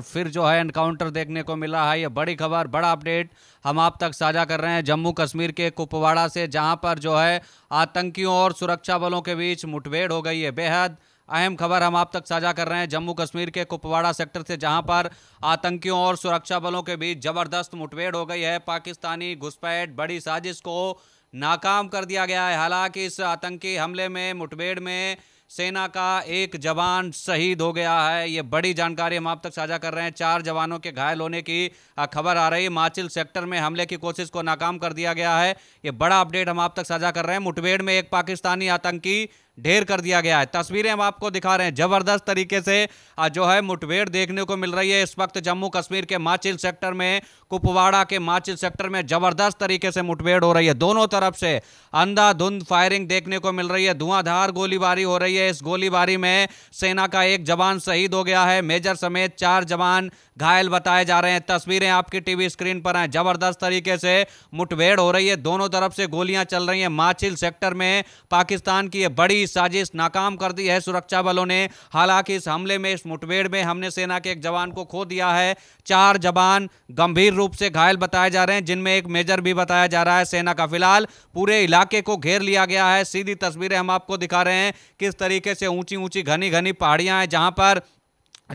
फिर जो है एनकाउंटर देखने को मिला है ये बड़ी खबर बड़ा अपडेट हम आप तक साझा कर रहे हैं जम्मू कश्मीर के कुपवाड़ा से जहां पर जो है आतंकियों और सुरक्षा बलों के बीच मुठभेड़ हो गई है बेहद अहम खबर हम आप तक साझा कर रहे हैं जम्मू कश्मीर के कुपवाड़ा सेक्टर से जहां पर आतंकियों और सुरक्षा बलों के बीच जबरदस्त मुठभेड़ हो गई है पाकिस्तानी घुसपैठ बड़ी साजिश को नाकाम कर दिया गया है हालांकि इस आतंकी हमले में मुठभेड़ में सेना का एक जवान शहीद हो गया है ये बड़ी जानकारी हम आप तक साझा कर रहे हैं चार जवानों के घायल होने की खबर आ रही है माचिल सेक्टर में हमले की कोशिश को नाकाम कर दिया गया है ये बड़ा अपडेट हम आप तक साझा कर रहे हैं मुठभेड़ में एक पाकिस्तानी आतंकी ढेर कर दिया गया है तस्वीरें हम आपको दिखा रहे हैं जबरदस्त तरीके से जो है मुठभेड़ देखने को मिल रही है इस वक्त जम्मू कश्मीर के माचिल सेक्टर में कुपवाड़ा के माचिल सेक्टर में जबरदस्त तरीके से मुठभेड़ हो रही है दोनों तरफ से अंधाधुंध फायरिंग देखने को मिल रही है धुआंधार गोलीबारी हो रही है इस गोलीबारी में सेना का एक जवान शहीद हो गया है मेजर समेत चार जवान घायल बताए जा रहे हैं तस्वीरें आपकी टीवी स्क्रीन पर हैं जबरदस्त तरीके से मुठभेड़ हो रही है दोनों तरफ से गोलियां चल रही हैं माचिल सेक्टर में पाकिस्तान की ये बड़ी साजिश नाकाम कर दी है सुरक्षा बलों ने हालांकि इस हमले में इस मुठभेड़ में हमने सेना के एक जवान को खो दिया है चार जवान गंभीर रूप से घायल बताए जा रहे हैं जिनमें एक मेजर भी बताया जा रहा है सेना का फिलहाल पूरे इलाके को घेर लिया गया है सीधी तस्वीरें हम आपको दिखा रहे हैं किस तरीके से ऊंची ऊंची घनी घनी पहाड़ियां हैं जहां पर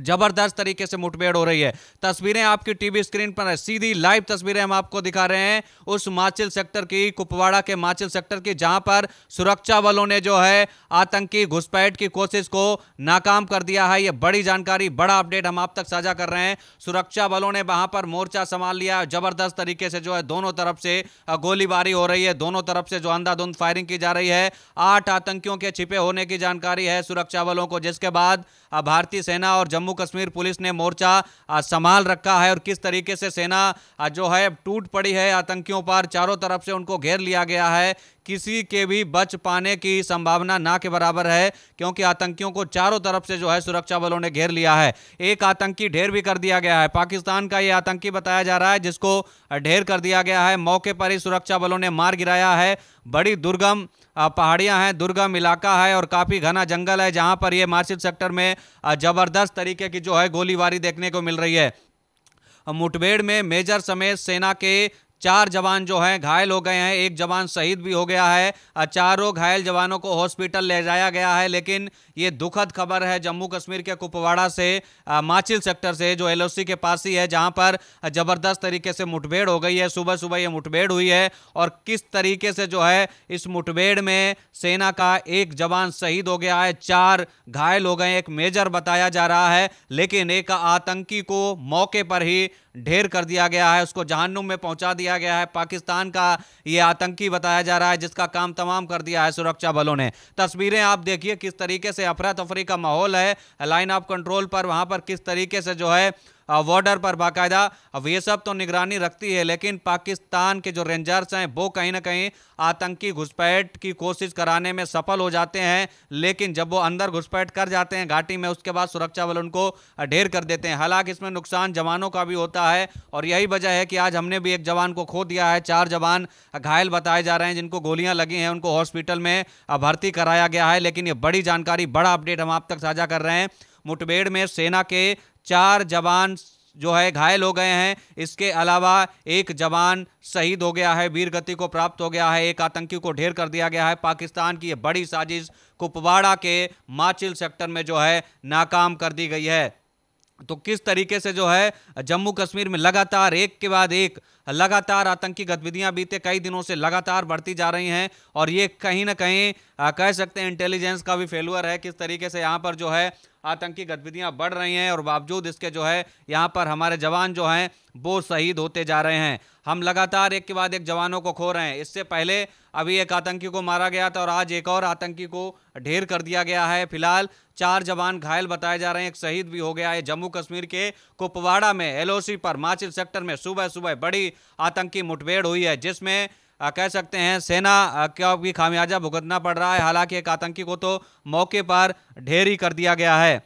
जबरदस्त तरीके से मुठभेड़ हो रही है तस्वीरें आपकी टीवी स्क्रीन पर है सीधी लाइव तस्वीरें हम आपको दिखा रहे हैं उस माचिल सेक्टर की कुपवाड़ा के माचिल सेक्टर की जहां पर सुरक्षा बलों ने जो है आतंकी घुसपैठ की कोशिश को नाकाम कर दिया है ये बड़ी जानकारी बड़ा अपडेट हम आप तक साझा कर रहे हैं सुरक्षा बलों ने वहां पर मोर्चा संभाल लिया जबरदस्त तरीके से जो है दोनों तरफ से गोलीबारी हो रही है दोनों तरफ से जो अंधाधुंध फायरिंग की जा रही है आठ आतंकियों के छिपे होने की जानकारी है सुरक्षा बलों को जिसके बाद भारतीय सेना और जम्मू कश्मीर पुलिस ने मोर्चा संभाल रखा है और किस तरीके से सेना जो है टूट पड़ी है आतंकियों पर चारों तरफ से उनको घेर लिया गया है किसी के भी बच पाने की संभावना ना के बराबर है क्योंकि आतंकियों को चारों तरफ से जो है सुरक्षा बलों ने घेर लिया है एक आतंकी ढेर भी कर दिया गया है पाकिस्तान का ये आतंकी बताया जा रहा है जिसको ढेर कर दिया गया है मौके पर ही सुरक्षा बलों ने मार गिराया है बड़ी दुर्गम पहाड़ियां हैं दुर्गम इलाका है और काफ़ी घना जंगल है जहां पर ये मार्शिल सेक्टर में ज़बरदस्त तरीके की जो है गोलीबारी देखने को मिल रही है मुठभेड़ में मेजर समेत सेना के चार जवान जो हैं घायल हो गए हैं एक जवान शहीद भी हो गया है चारों घायल जवानों को हॉस्पिटल ले जाया गया है लेकिन ये दुखद खबर है जम्मू कश्मीर के कुपवाड़ा से माचिल सेक्टर से जो एलओसी के पास ही है जहां पर ज़बरदस्त तरीके से मुठभेड़ हो गई है सुबह सुबह ये मुठभेड़ हुई है और किस तरीके से जो है इस मुठभेड़ में सेना का एक जवान शहीद हो गया है चार घायल हो गए एक मेजर बताया जा रहा है लेकिन एक आतंकी को मौके पर ही ढेर कर दिया गया है उसको जहनुम में पहुंचा दिया दिया गया है पाकिस्तान का ये आतंकी बताया जा रहा है जिसका काम तमाम कर दिया है सुरक्षा बलों ने तस्वीरें आप देखिए किस तरीके से अफरा तफरी का माहौल है लाइन ऑफ कंट्रोल पर वहाँ पर किस तरीके से जो है बॉर्डर पर बाकायदा अब ये सब तो निगरानी रखती है लेकिन पाकिस्तान के जो रेंजर्स हैं वो कहीं ना कहीं आतंकी घुसपैठ की कोशिश कराने में सफल हो जाते हैं लेकिन जब वो अंदर घुसपैठ कर जाते हैं घाटी में उसके बाद सुरक्षा बल उनको ढेर कर देते हैं हालांकि इसमें नुकसान जवानों का भी होता है और यही वजह है कि आज हमने भी एक जवान को खो दिया है चार जवान घायल बताए जा रहे हैं जिनको गोलियां लगी हैं उनको हॉस्पिटल में भर्ती कराया गया है लेकिन ये बड़ी जानकारी बड़ा अपडेट हम आप तक साझा कर रहे हैं मुठभेड़ में सेना के चार जवान जो है घायल हो गए हैं इसके अलावा एक जवान शहीद हो गया है वीरगति को प्राप्त हो गया है एक आतंकी को ढेर कर दिया गया है पाकिस्तान की यह बड़ी साजिश कुपवाड़ा के माचिल सेक्टर में जो है नाकाम कर दी गई है तो किस तरीके से जो है जम्मू कश्मीर में लगातार एक के बाद एक लगातार आतंकी गतिविधियां बीते कई दिनों से लगातार बढ़ती जा रही हैं और ये कहीं ना कहीं कह सकते हैं इंटेलिजेंस का भी फेलुअर है किस तरीके से यहाँ पर जो है आतंकी गतिविधियां बढ़ रही हैं और बावजूद इसके जो है यहाँ पर हमारे जवान जो हैं वो शहीद होते जा रहे हैं हम लगातार एक के बाद एक जवानों को खो रहे हैं इससे पहले अभी एक आतंकी को मारा गया था और आज एक और आतंकी को ढेर कर दिया गया है फिलहाल चार जवान घायल बताए जा रहे हैं एक शहीद भी हो गया है जम्मू कश्मीर के कुपवाड़ा में एलओसी पर माचिल सेक्टर में सुबह सुबह बड़ी आतंकी मुठभेड़ हुई है जिसमें कह सकते हैं सेना क्या भी खामियाजा भुगतना पड़ रहा है हालांकि एक आतंकी को तो मौके पर ढेर ही कर दिया गया है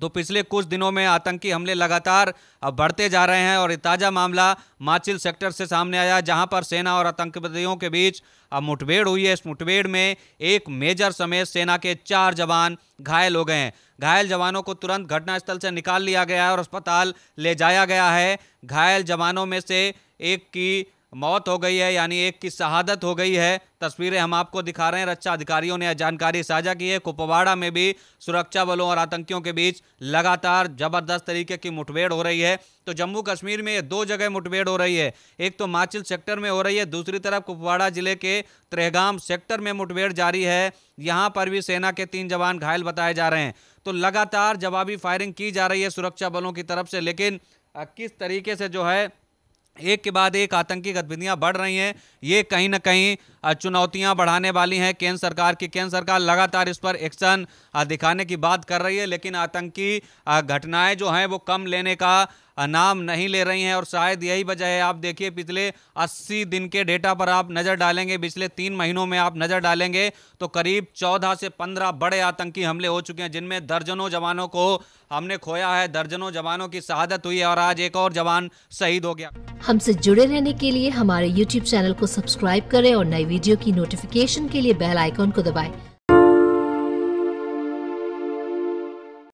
तो पिछले कुछ दिनों में आतंकी हमले लगातार बढ़ते जा रहे हैं और ताज़ा मामला माचिल सेक्टर से सामने आया जहां पर सेना और आतंकवादियों के बीच मुठभेड़ हुई है इस मुठभेड़ में एक मेजर समेत सेना के चार जवान घायल हो गए हैं घायल जवानों को तुरंत घटनास्थल से निकाल लिया गया है और अस्पताल ले जाया गया है घायल जवानों में से एक की मौत हो गई है यानी एक की शहादत हो गई है तस्वीरें हम आपको दिखा रहे हैं रक्षा अधिकारियों ने यह जानकारी साझा की है कुपवाड़ा में भी सुरक्षा बलों और आतंकियों के बीच लगातार जबरदस्त तरीके की मुठभेड़ हो रही है तो जम्मू कश्मीर में दो जगह मुठभेड़ हो रही है एक तो माचिल सेक्टर में हो रही है दूसरी तरफ कुपवाड़ा जिले के त्रेहगाम सेक्टर में मुठभेड़ जारी है यहाँ पर भी सेना के तीन जवान घायल बताए जा रहे हैं तो लगातार जवाबी फायरिंग की जा रही है सुरक्षा बलों की तरफ से लेकिन किस तरीके से जो है एक के बाद एक आतंकी गतिविधियां बढ़ रही हैं ये कहीं ना कहीं चुनौतियां बढ़ाने वाली हैं केंद्र सरकार की केंद्र सरकार लगातार इस पर एक्शन दिखाने की बात कर रही है लेकिन आतंकी घटनाएं जो हैं वो कम लेने का नाम नहीं ले रही हैं और शायद यही वजह है आप देखिए पिछले 80 दिन के डेटा पर आप नज़र डालेंगे पिछले तीन महीनों में आप नज़र डालेंगे तो करीब 14 से 15 बड़े आतंकी हमले हो चुके हैं जिनमें दर्जनों जवानों को हमने खोया है दर्जनों जवानों की शहादत हुई है और आज एक और जवान शहीद हो गया हमसे जुड़े रहने के लिए हमारे यूट्यूब चैनल को सब्सक्राइब करें और नई वीडियो की नोटिफिकेशन के लिए बेल आइकॉन को दबाएं